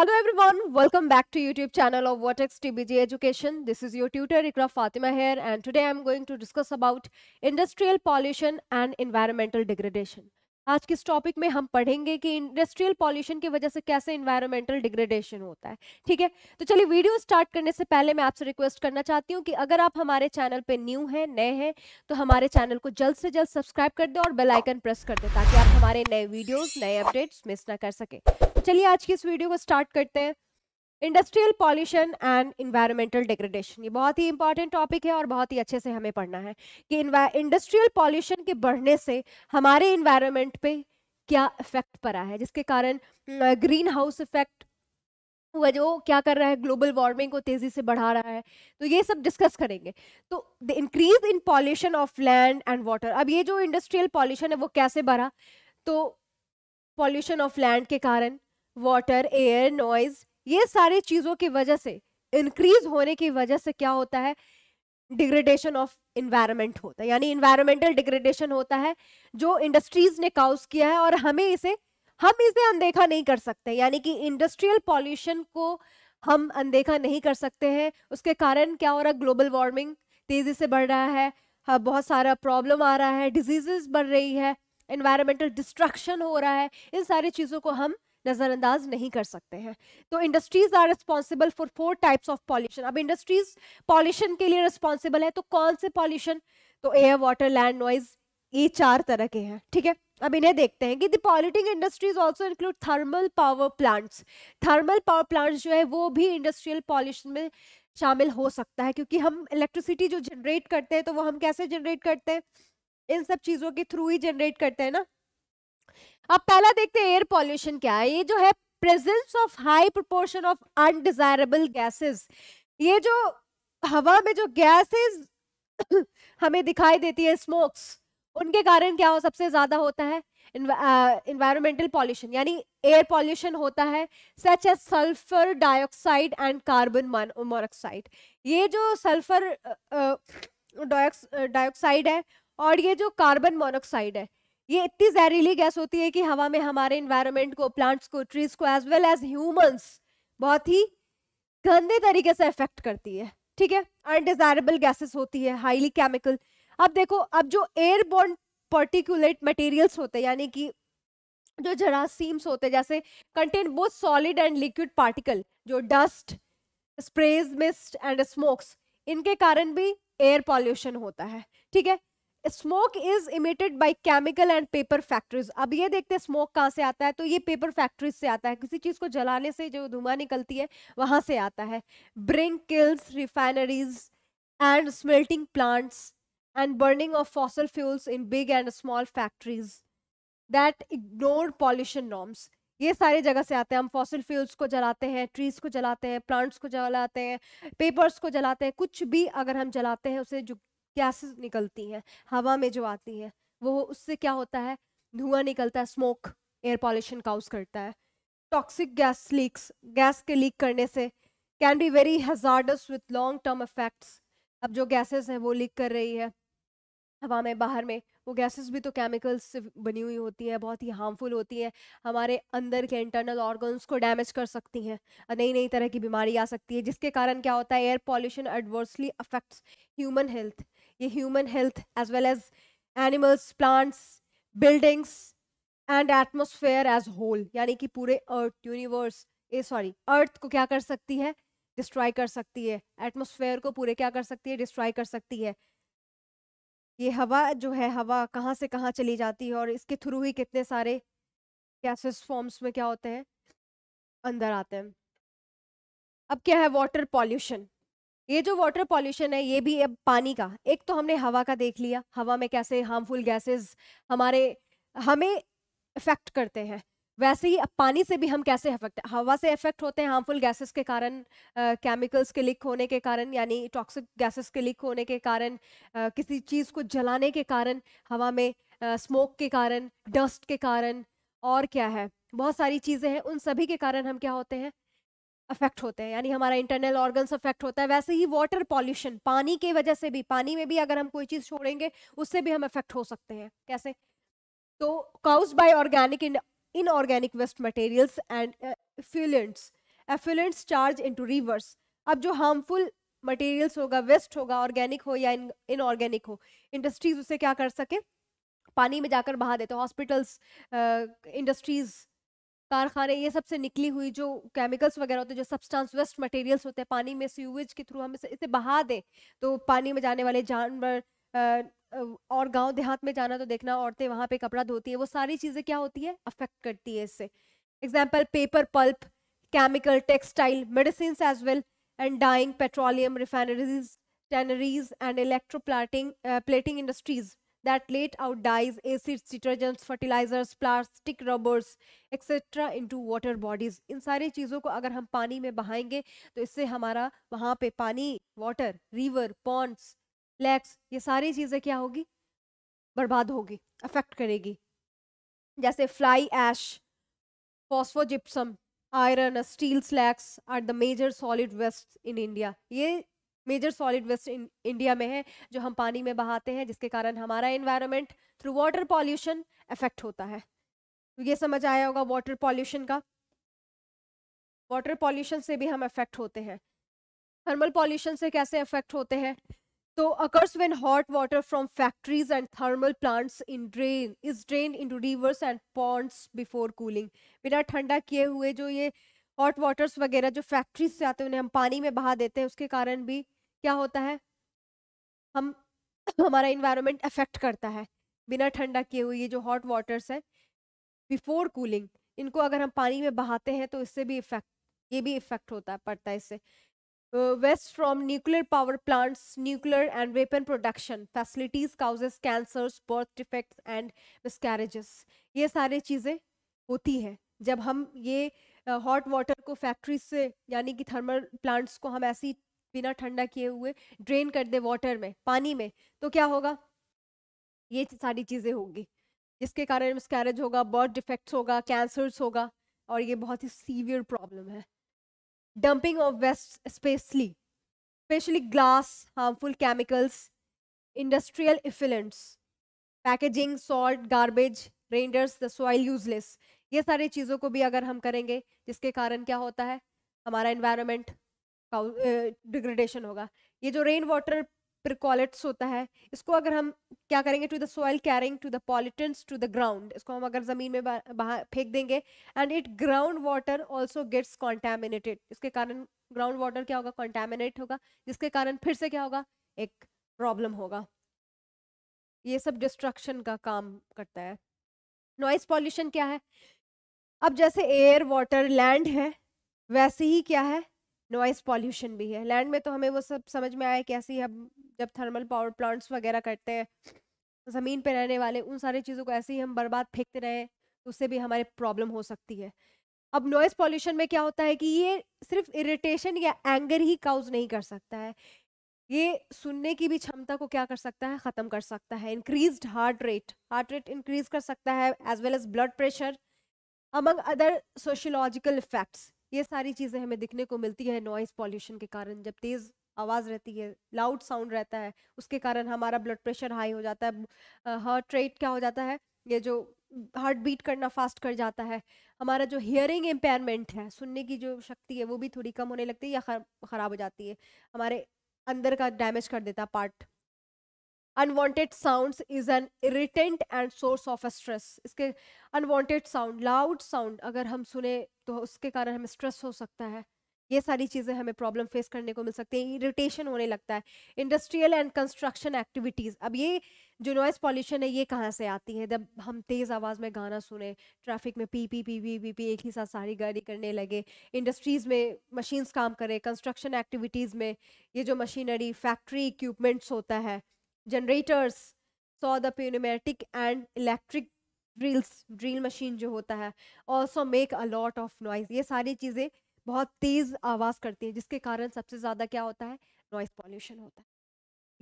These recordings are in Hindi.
Hello everyone, welcome back to YouTube channel of Vertex TBG Education. This is your tutor Ikra Fatima here and today I'm going to discuss about industrial pollution and environmental degradation. आज के इस टॉपिक में हम पढ़ेंगे कि इंडस्ट्रियल पॉल्यूशन की वजह से कैसे इन्वायरमेंटल डिग्रेडेशन होता है ठीक है तो चलिए वीडियो स्टार्ट करने से पहले मैं आपसे रिक्वेस्ट करना चाहती हूँ कि अगर आप हमारे चैनल पे न्यू हैं नए हैं तो हमारे चैनल को जल्द से जल्द सब्सक्राइब कर दें और बेलाइकन प्रेस कर दें ताकि आप हमारे नए वीडियोज नए अपडेट्स मिस ना कर सकें तो चलिए आज की इस वीडियो को स्टार्ट करते हैं industrial pollution and environmental degradation ये बहुत ही इंपॉर्टेंट टॉपिक है और बहुत ही अच्छे से हमें पढ़ना है कि इंडस्ट्रियल पॉल्यूशन के बढ़ने से हमारे इन्वायरमेंट पे क्या इफेक्ट पड़ा है जिसके कारण ग्रीन हाउस इफेक्ट हुआ जो क्या कर रहा है ग्लोबल वार्मिंग को तेजी से बढ़ा रहा है तो ये सब डिस्कस करेंगे तो the increase in pollution of land and water अब ये जो इंडस्ट्रियल पॉल्यूशन है वो कैसे बढ़ा तो पॉल्यूशन ऑफ लैंड के कारण वाटर एयर नॉइज ये सारी चीज़ों की वजह से इंक्रीज होने की वजह से क्या होता है डिग्रेडेशन ऑफ इन्वायरमेंट होता है यानी इन्वायरमेंटल डिग्रेडेशन होता है जो इंडस्ट्रीज ने काउस किया है और हमें इसे हम इसे अनदेखा नहीं कर सकते यानी कि इंडस्ट्रियल पॉल्यूशन को हम अनदेखा नहीं कर सकते हैं उसके कारण क्या हो रहा है ग्लोबल वार्मिंग तेज़ी से बढ़ रहा है हाँ, बहुत सारा प्रॉब्लम आ रहा है डिजीजेस बढ़ रही है इन्वायरमेंटल डिस्ट्रक्शन हो रहा है इन सारी चीज़ों को हम नज़रअंदाज नहीं कर सकते हैं तो industries are responsible for four types of pollution अब इंडस्ट्रीज पॉल्यूशन के लिए रिस्पॉन्सिबल है तो कौन से पॉल्यूशन तो एयर वाटर लैंड नॉइज ये चार तरह के हैं ठीक है अब इन्हें देखते हैं कि the polluting industries also include thermal power plants thermal power plants जो है वो भी इंडस्ट्रियल पॉल्यूशन में शामिल हो सकता है क्योंकि हम इलेक्ट्रिसिटी जो जनरेट करते हैं तो वो हम कैसे जनरेट करते हैं इन सब चीज़ों के थ्रू ही जनरेट करते हैं ना अब पहला देखते हैं एयर पॉल्यूशन क्या है ये जो है presence of high proportion of undesirable gases ये जो हवा में जो गैसेस हमें दिखाई देती है स्मोक्स उनके कारण क्या हो सबसे ज्यादा होता है इन्वायरमेंटल पॉल्यूशन uh, यानी एयर पॉल्यूशन होता है such as sulphur dioxide and carbon monoxide ये जो सल्फर डाइऑक्साइड uh, uh, है और ये जो कार्बन मोनोक्साइड है ये इतनी जहरीली गैस होती है कि हवा में हमारे इन्वायरमेंट को प्लांट्स को ट्रीज को एज वेल एज ह्यूमंस बहुत ही गंदे तरीके से अफेक्ट करती है ठीक है अनडिजायरेबल गैसेस होती है हाईली केमिकल अब देखो अब जो एयरबोर्न पर्टिकुलेट मटेरियल्स होते हैं यानी कि जो जरासीम्स होते हैं जैसे contain both solid and liquid particle जो dust sprays mist and smokes इनके कारण भी एयर पॉल्यूशन होता है ठीक है smoke is emitted by chemical and paper factories अब ये देखते हैं स्मोक कहाँ से आता है तो ये पेपर फैक्ट्रीज से आता है किसी चीज़ को जलाने से जो धुआं निकलती है वहाँ से आता है brick kilns refineries and smelting plants and burning of fossil fuels in big and small factories that ignore pollution norms ये सारी जगह से आते हैं हम फॉसिल फ्यूल्स को जलाते हैं ट्रीज को जलाते हैं प्लांट्स को जलाते हैं पेपर्स को जलाते हैं कुछ भी अगर हम जलाते हैं उसे जो गैसेस निकलती हैं हवा में जो आती हैं वो उससे क्या होता है धुआं निकलता है स्मोक एयर पॉल्यूशन काउज करता है टॉक्सिक गैस लीक्स गैस के लीक करने से can be very hazardous with long term effects अब जो गैसेस हैं वो लीक कर रही है हवा में बाहर में वो गैसेस भी तो केमिकल्स से बनी हुई होती हैं बहुत ही हार्मफुल होती हैं हमारे अंदर के इंटरनल ऑर्गन्स को डैमेज कर सकती हैं नई नई तरह की बीमारी आ सकती है जिसके कारण क्या होता है air pollution adversely affects human health ये human health as well as animals plants buildings and atmosphere as whole यानी कि पूरे अर्थ यूनिवर्स ए सॉरी अर्थ को क्या कर सकती है डिस्ट्रॉय कर सकती है एटमोसफेयर को पूरे क्या कर सकती है डिस्ट्रॉय कर सकती है ये हवा जो है हवा कहाँ से कहाँ चली जाती है और इसके थ्रू ही कितने सारे गैसेस फॉर्म्स में क्या होते हैं अंदर आते हैं अब क्या है वाटर पॉल्यूशन ये जो वाटर पॉल्यूशन है ये भी अब पानी का एक तो हमने हवा का देख लिया हवा में कैसे हार्मफुल गैसेस हमारे हमें इफेक्ट करते हैं वैसे ही अब पानी से भी हम कैसे इफेक्ट हवा से इफेक्ट होते हैं हार्मफुल गैसेस के कारण केमिकल्स के लीक होने के कारण यानी टॉक्सिक गैसेस के लीक होने के कारण आ, किसी चीज़ को जलाने के कारण हवा में स्मोक के कारण डस्ट के कारण और क्या है बहुत सारी चीज़ें हैं उन सभी के कारण हम क्या होते हैं अफेक्ट होते हैं यानी हमारा इंटरनल ऑर्गन्स अफेक्ट होता है वैसे ही वाटर पॉल्यूशन पानी के वजह से भी पानी में भी अगर हम कोई चीज़ छोड़ेंगे उससे भी हम अफेक्ट हो सकते हैं कैसे तो cause by organic in inorganic waste materials and effluents effluents charge into rivers अब जो हार्मफुल मटेरियल्स होगा वेस्ट होगा ऑर्गेनिक हो या इनऑर्गेनिक हो इंडस्ट्रीज उसे क्या कर सके पानी में जाकर बहा देते हॉस्पिटल्स इंडस्ट्रीज कारखाने ये सब से निकली हुई जो केमिकल्स वगैरह होते हैं जो सब्सटेंस वेस्ट मटेरियल्स होते हैं पानी में सीवेज के थ्रू हम इसे बहा दें तो पानी में जाने वाले जानवर और गांव देहात में जाना तो देखना औरतें वहाँ पे कपड़ा धोती है वो सारी चीज़ें क्या होती है अफेक्ट करती है इससे example paper pulp chemical textile medicine as well and dyeing petroleum refineries tanneries and electro plating plating industries that let out dyes, acids, detergents, fertilizers, plastic rubbers etcetera into water bodies इन सारी चीज़ों को अगर हम पानी में बहाएंगे तो इससे हमारा वहाँ पे पानी वाटर रिवर पॉन्ड्स लेक्स ये सारी चीज़ें क्या होगी बर्बाद होगी अफेक्ट करेगी जैसे fly ash phosphogypsum iron steel slags are the major solid waste in India ये मेजर सॉलिड वेस्ट इंडिया में है जो हम पानी में बहाते हैं जिसके कारण हमारा environment through water pollution effect होता है तो ये समझ आया होगा वाटर पॉल्यूशन का वाटर पॉल्यूशन से भी हम इफेक्ट होते हैं थर्मल पॉल्यूशन से कैसे इफेक्ट होते हैं occurs when hot water from factories and thermal thermal in drain is drain into rivers and ponds before cooling बिना ठंडा किए हुए जो ये हॉट वाटर्स वगैरह जो फैक्ट्रीज से आते हैं उन्हें हम पानी में बहा देते हैं उसके कारण भी क्या होता है हम हमारा इन्वायरमेंट अफेक्ट करता है बिना ठंडा किए हुए ये जो हॉट वाटर्स है बिफोर कूलिंग इनको अगर हम पानी में बहाते हैं तो इससे भी इफेक्ट ये भी इफेक्ट होता है पड़ता है इससे waste from nuclear power plants nuclear and weapon production facilities causes cancers birth defects and miscarriages ये सारी चीज़ें होती हैं जब हम ये हॉट uh, वाटर को फैक्ट्री से यानी कि थर्मल प्लांट्स को हम ऐसी बिना ठंडा किए हुए ड्रेन कर दे वाटर में पानी में तो क्या होगा ये सारी चीज़ें होंगी जिसके कारण मिसकैरेज होगा बर्थ डिफेक्ट्स होगा कैंसर्स होगा और ये बहुत ही सीवियर प्रॉब्लम है dumping of waste specially specially glass harmful chemicals industrial effluents packaging salt garbage renders the soil useless ये सारी चीज़ों को भी अगर हम करेंगे जिसके कारण क्या होता है हमारा इन्वायरमेंट डिग्रेडेशन होगा ये जो रेन वाटर प्रिकॉलेट्स होता है इसको अगर हम क्या करेंगे to the soil carrying to the pollutants to the ground इसको हम अगर जमीन में बाहर फेंक देंगे and it ground water also gets contaminated इसके कारण ग्राउंड वाटर क्या होगा कॉन्टेमिनेट होगा जिसके कारण फिर से क्या होगा एक प्रॉब्लम होगा ये सब डिस्ट्रक्शन का काम करता है नॉइस पॉल्यूशन क्या है अब जैसे एयर वाटर लैंड है वैसे ही क्या है नॉइज़ पॉल्यूशन भी है लैंड में तो हमें वो सब समझ में आया कैसे हम जब थर्मल पावर प्लांट्स वगैरह करते हैं तो ज़मीन पर रहने वाले उन सारी चीज़ों को ऐसे ही हम बर्बाद फेंकते रहें तो उससे भी हमारे प्रॉब्लम हो सकती है अब नॉइज़ पॉल्यूशन में क्या होता है कि ये सिर्फ इरिटेशन या एंगर ही काउज नहीं कर सकता है ये सुनने की भी क्षमता को क्या कर सकता है ख़त्म कर सकता है increase heart rate heart rate increase कर सकता है as well as blood pressure among other sociological effects ये सारी चीज़ें हमें दिखने को मिलती है नॉइज़ पॉल्यूशन के कारण जब तेज़ आवाज़ रहती है लाउड साउंड रहता है उसके कारण हमारा ब्लड प्रेशर हाई हो जाता है हार्ट रेट क्या हो जाता है ये जो हार्ट बीट करना फास्ट कर जाता है हमारा जो हियरिंग एम्पेयरमेंट है सुनने की जो शक्ति है वो भी थोड़ी कम होने लगती है या ख़राब हो जाती है हमारे अंदर का डैमेज कर देता है part unwanted sounds is an irritant and source of stress इसके अनवांटेड साउंड लाउड साउंड अगर हम सुने तो उसके कारण हमें स्ट्रेस हो सकता है ये सारी चीज़ें हमें प्रॉब्लम फेस करने को मिल सकती है इरिटेशन होने लगता है इंडस्ट्रियल एंड कंस्ट्रक्शन एक्टिविटीज़ अब ये जो नॉइज़ पॉल्यूशन है ये कहाँ से आती है जब हम तेज़ आवाज़ में गाना सुने ट्रैफिक में पी पी पी पी पी पी एक ही साथ सारी गाड़ी करने लगे इंडस्ट्रीज़ में मशीन्स काम करें कंस्ट्रक्शन एक्टिविटीज़ में ये जो मशीनरी फैक्ट्री इक्वमेंट्स होता है generators saw the pneumatic and electric drills drill machine जो होता है also make a lot of noise ये सारी चीज़ें बहुत तेज़ आवाज़ करती हैं जिसके कारण सबसे ज़्यादा क्या होता है नॉइज़ पॉल्यूशन होता है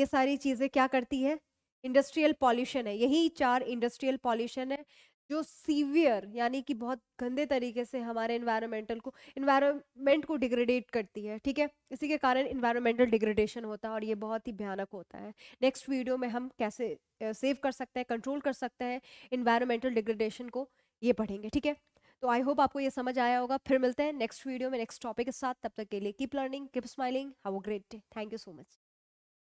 ये सारी चीज़ें क्या करती है इंडस्ट्रियल पॉल्यूशन है यही चार इंडस्ट्रियल पॉल्यूशन है जो सीवियर यानी कि बहुत गंदे तरीके से हमारे इन्वायरमेंटल को इन्वायरमेंट को डिग्रेडेट करती है ठीक है इसी के कारण इन्वायरमेंटल डिग्रेडेशन होता है और ये बहुत ही भयानक होता है नेक्स्ट वीडियो में हम कैसे सेव कर सकते हैं कंट्रोल कर सकते हैं इन्वायरमेंटल डिग्रेडेशन को ये पढ़ेंगे ठीक है तो आई होप आपको ये समझ आया होगा फिर मिलते हैं नेक्स्ट वीडियो में नेक्स्ट टॉपिक के साथ तब तक के लिए keep learning keep smiling have a great day thank you so much